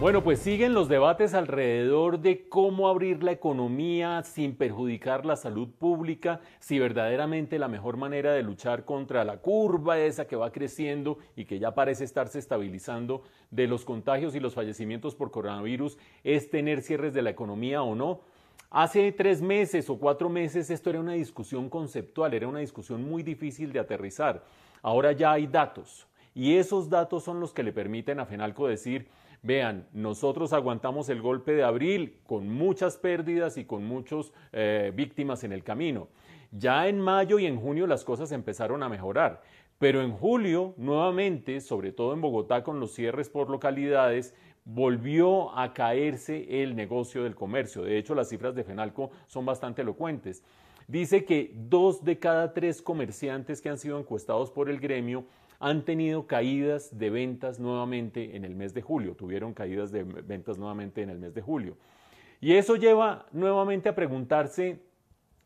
Bueno, pues siguen los debates alrededor de cómo abrir la economía sin perjudicar la salud pública, si verdaderamente la mejor manera de luchar contra la curva esa que va creciendo y que ya parece estarse estabilizando de los contagios y los fallecimientos por coronavirus es tener cierres de la economía o no. Hace tres meses o cuatro meses esto era una discusión conceptual, era una discusión muy difícil de aterrizar. Ahora ya hay datos y esos datos son los que le permiten a FENALCO decir vean, nosotros aguantamos el golpe de abril con muchas pérdidas y con muchas eh, víctimas en el camino. Ya en mayo y en junio las cosas empezaron a mejorar, pero en julio, nuevamente, sobre todo en Bogotá con los cierres por localidades, volvió a caerse el negocio del comercio. De hecho, las cifras de FENALCO son bastante elocuentes. Dice que dos de cada tres comerciantes que han sido encuestados por el gremio han tenido caídas de ventas nuevamente en el mes de julio, tuvieron caídas de ventas nuevamente en el mes de julio. Y eso lleva nuevamente a preguntarse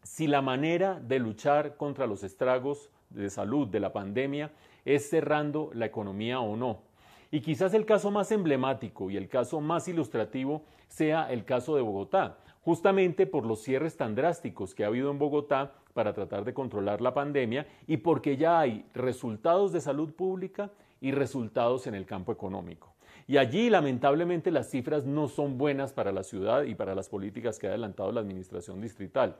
si la manera de luchar contra los estragos de salud de la pandemia es cerrando la economía o no. Y quizás el caso más emblemático y el caso más ilustrativo sea el caso de Bogotá, justamente por los cierres tan drásticos que ha habido en Bogotá para tratar de controlar la pandemia y porque ya hay resultados de salud pública y resultados en el campo económico. Y allí, lamentablemente, las cifras no son buenas para la ciudad y para las políticas que ha adelantado la administración distrital.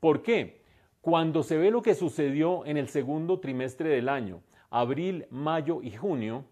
¿Por qué? Cuando se ve lo que sucedió en el segundo trimestre del año, abril, mayo y junio,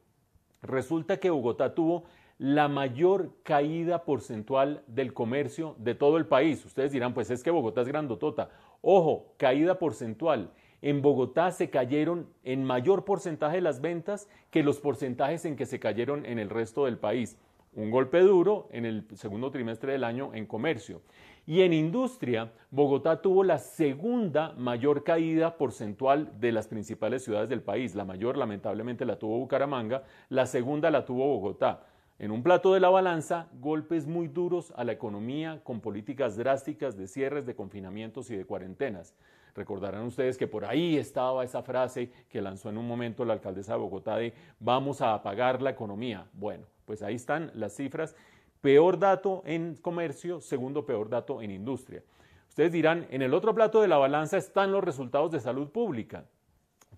resulta que Bogotá tuvo la mayor caída porcentual del comercio de todo el país. Ustedes dirán, pues es que Bogotá es grandotota. Ojo, caída porcentual. En Bogotá se cayeron en mayor porcentaje las ventas que los porcentajes en que se cayeron en el resto del país. Un golpe duro en el segundo trimestre del año en comercio. Y en industria, Bogotá tuvo la segunda mayor caída porcentual de las principales ciudades del país. La mayor lamentablemente la tuvo Bucaramanga, la segunda la tuvo Bogotá en un plato de la balanza, golpes muy duros a la economía con políticas drásticas de cierres, de confinamientos y de cuarentenas. Recordarán ustedes que por ahí estaba esa frase que lanzó en un momento la alcaldesa de Bogotá de vamos a apagar la economía. Bueno, pues ahí están las cifras. Peor dato en comercio, segundo peor dato en industria. Ustedes dirán, en el otro plato de la balanza están los resultados de salud pública.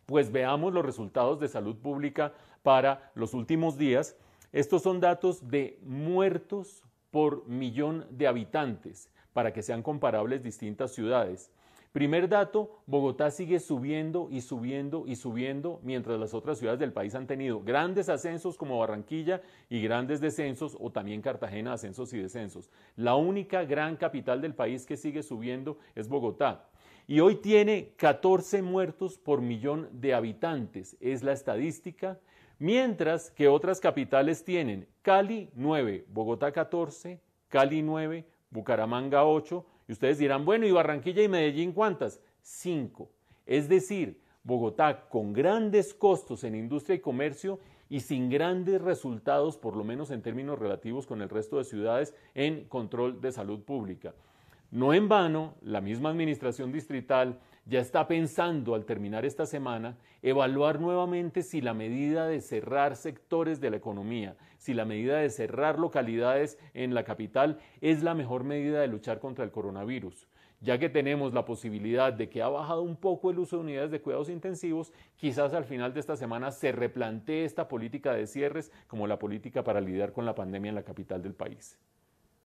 Pues veamos los resultados de salud pública para los últimos días. Estos son datos de muertos por millón de habitantes, para que sean comparables distintas ciudades. Primer dato, Bogotá sigue subiendo y subiendo y subiendo, mientras las otras ciudades del país han tenido grandes ascensos como Barranquilla y grandes descensos, o también Cartagena, ascensos y descensos. La única gran capital del país que sigue subiendo es Bogotá. Y hoy tiene 14 muertos por millón de habitantes, es la estadística mientras que otras capitales tienen Cali 9, Bogotá 14, Cali 9, Bucaramanga 8, y ustedes dirán, bueno, ¿y Barranquilla y Medellín cuántas? 5. Es decir, Bogotá con grandes costos en industria y comercio y sin grandes resultados, por lo menos en términos relativos con el resto de ciudades, en control de salud pública. No en vano, la misma administración distrital ya está pensando al terminar esta semana evaluar nuevamente si la medida de cerrar sectores de la economía, si la medida de cerrar localidades en la capital es la mejor medida de luchar contra el coronavirus. Ya que tenemos la posibilidad de que ha bajado un poco el uso de unidades de cuidados intensivos, quizás al final de esta semana se replantee esta política de cierres como la política para lidiar con la pandemia en la capital del país.